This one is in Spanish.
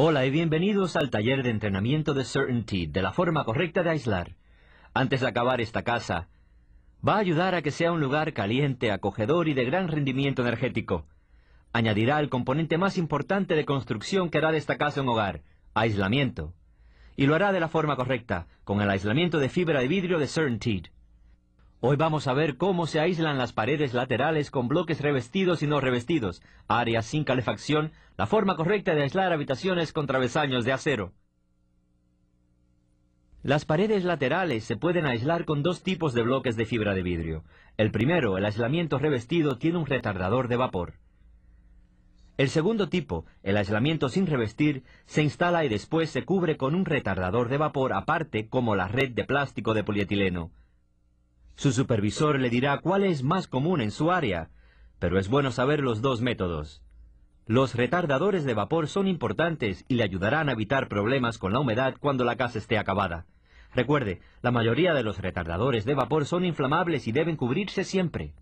Hola y bienvenidos al taller de entrenamiento de Certainty, de la forma correcta de aislar. Antes de acabar esta casa, va a ayudar a que sea un lugar caliente, acogedor y de gran rendimiento energético. Añadirá el componente más importante de construcción que hará de esta casa un hogar, aislamiento. Y lo hará de la forma correcta, con el aislamiento de fibra de vidrio de CertainTeed. Hoy vamos a ver cómo se aíslan las paredes laterales con bloques revestidos y no revestidos, áreas sin calefacción, la forma correcta de aislar habitaciones con travesaños de acero. Las paredes laterales se pueden aislar con dos tipos de bloques de fibra de vidrio. El primero, el aislamiento revestido, tiene un retardador de vapor. El segundo tipo, el aislamiento sin revestir, se instala y después se cubre con un retardador de vapor aparte como la red de plástico de polietileno. Su supervisor le dirá cuál es más común en su área, pero es bueno saber los dos métodos. Los retardadores de vapor son importantes y le ayudarán a evitar problemas con la humedad cuando la casa esté acabada. Recuerde, la mayoría de los retardadores de vapor son inflamables y deben cubrirse siempre.